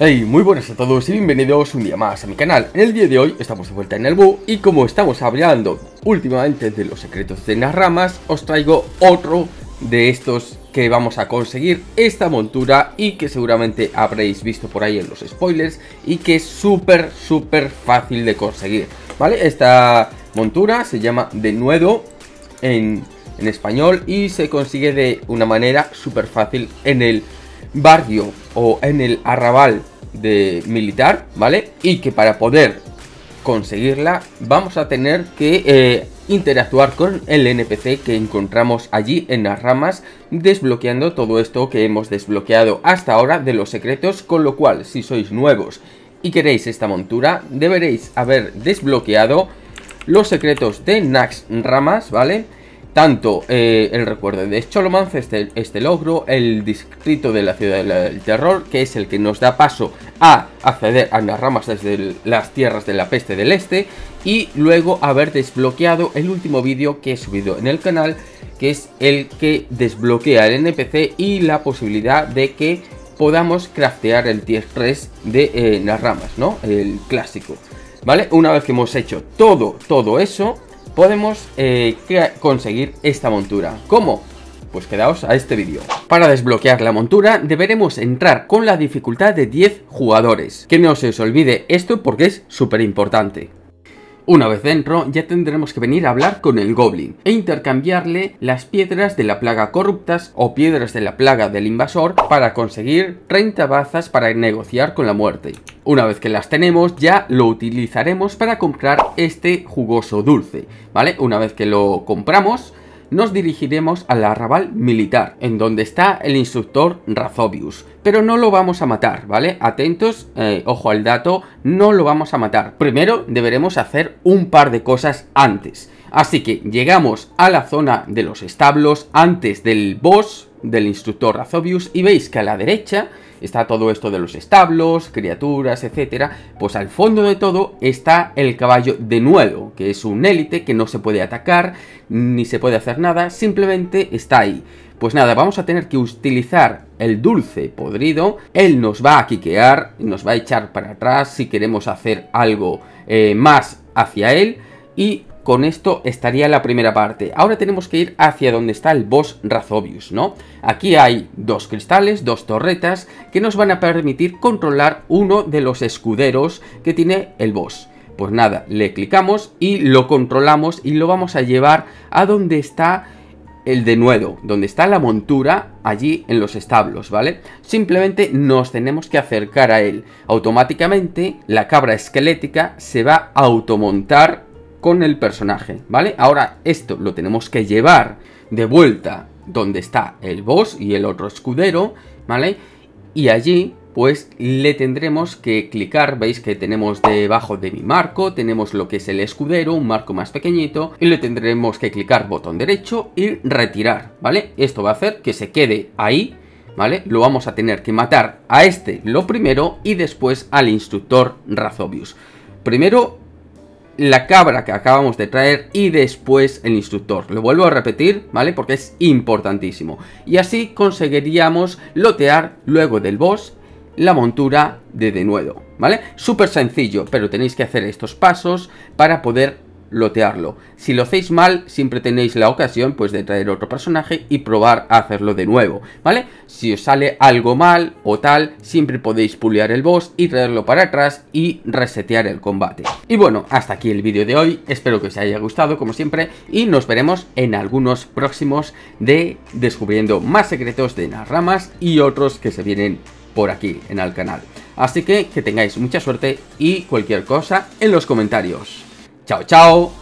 Hey, muy buenas a todos y bienvenidos un día más a mi canal. En el día de hoy estamos de vuelta en el Bu y como estamos hablando últimamente de los secretos de las ramas, os traigo otro de estos que vamos a conseguir esta montura y que seguramente habréis visto por ahí en los spoilers y que es súper, súper fácil de conseguir, ¿vale? Esta montura se llama de nuevo en, en español y se consigue de una manera súper fácil en el barrio o en el arrabal de militar, ¿vale? Y que para poder conseguirla vamos a tener que eh, interactuar con el NPC que encontramos allí en las ramas desbloqueando todo esto que hemos desbloqueado hasta ahora de los secretos con lo cual si sois nuevos y queréis esta montura deberéis haber desbloqueado los secretos de Nax Ramas, ¿vale? Tanto eh, el recuerdo de Scholomance, este, este, logro, el distrito de la ciudad del terror, que es el que nos da paso a acceder a las ramas desde las tierras de la peste del este, y luego haber desbloqueado el último vídeo que he subido en el canal, que es el que desbloquea el NPC y la posibilidad de que podamos craftear el tier 3 de eh, las ramas, ¿no? El clásico, ¿vale? Una vez que hemos hecho todo, todo eso, podemos eh, conseguir esta montura. ¿Cómo? Pues quedaos a este vídeo. Para desbloquear la montura deberemos entrar con la dificultad de 10 jugadores. Que no se os olvide esto porque es súper importante. Una vez dentro, ya tendremos que venir a hablar con el Goblin e intercambiarle las piedras de la plaga corruptas o piedras de la plaga del invasor para conseguir 30 bazas para negociar con la muerte. Una vez que las tenemos ya lo utilizaremos para comprar este jugoso dulce, ¿vale? Una vez que lo compramos nos dirigiremos al arrabal militar, en donde está el instructor Razobius. Pero no lo vamos a matar, ¿vale? Atentos, eh, ojo al dato, no lo vamos a matar. Primero deberemos hacer un par de cosas antes. Así que llegamos a la zona de los establos antes del boss del instructor Azobius y veis que a la derecha está todo esto de los establos, criaturas, etcétera, pues al fondo de todo está el caballo de nuevo, que es un élite que no se puede atacar, ni se puede hacer nada, simplemente está ahí. Pues nada, vamos a tener que utilizar el dulce podrido, él nos va a quiquear, nos va a echar para atrás si queremos hacer algo eh, más hacia él, y con esto estaría la primera parte. Ahora tenemos que ir hacia donde está el boss Razobius, ¿no? Aquí hay dos cristales, dos torretas, que nos van a permitir controlar uno de los escuderos que tiene el boss. Pues nada, le clicamos y lo controlamos y lo vamos a llevar a donde está el denuedo, donde está la montura allí en los establos, ¿vale? Simplemente nos tenemos que acercar a él. Automáticamente la cabra esquelética se va a automontar con el personaje, ¿vale? Ahora esto lo tenemos que llevar de vuelta donde está el boss y el otro escudero, ¿vale? Y allí pues le tendremos que clicar, veis que tenemos debajo de mi marco, tenemos lo que es el escudero, un marco más pequeñito, y le tendremos que clicar botón derecho y retirar, ¿vale? Esto va a hacer que se quede ahí, ¿vale? Lo vamos a tener que matar a este lo primero y después al instructor Razobius. Primero la cabra que acabamos de traer y después el instructor. Lo vuelvo a repetir, ¿vale? Porque es importantísimo. Y así conseguiríamos lotear luego del boss la montura de denuedo, ¿vale? Súper sencillo, pero tenéis que hacer estos pasos para poder lotearlo. Si lo hacéis mal, siempre tenéis la ocasión pues de traer otro personaje y probar a hacerlo de nuevo, ¿vale? Si os sale algo mal o tal, siempre podéis puliar el boss y traerlo para atrás y resetear el combate. Y bueno, hasta aquí el vídeo de hoy, espero que os haya gustado como siempre y nos veremos en algunos próximos de descubriendo más secretos de las ramas y otros que se vienen por aquí en el canal. Así que que tengáis mucha suerte y cualquier cosa en los comentarios. 小周。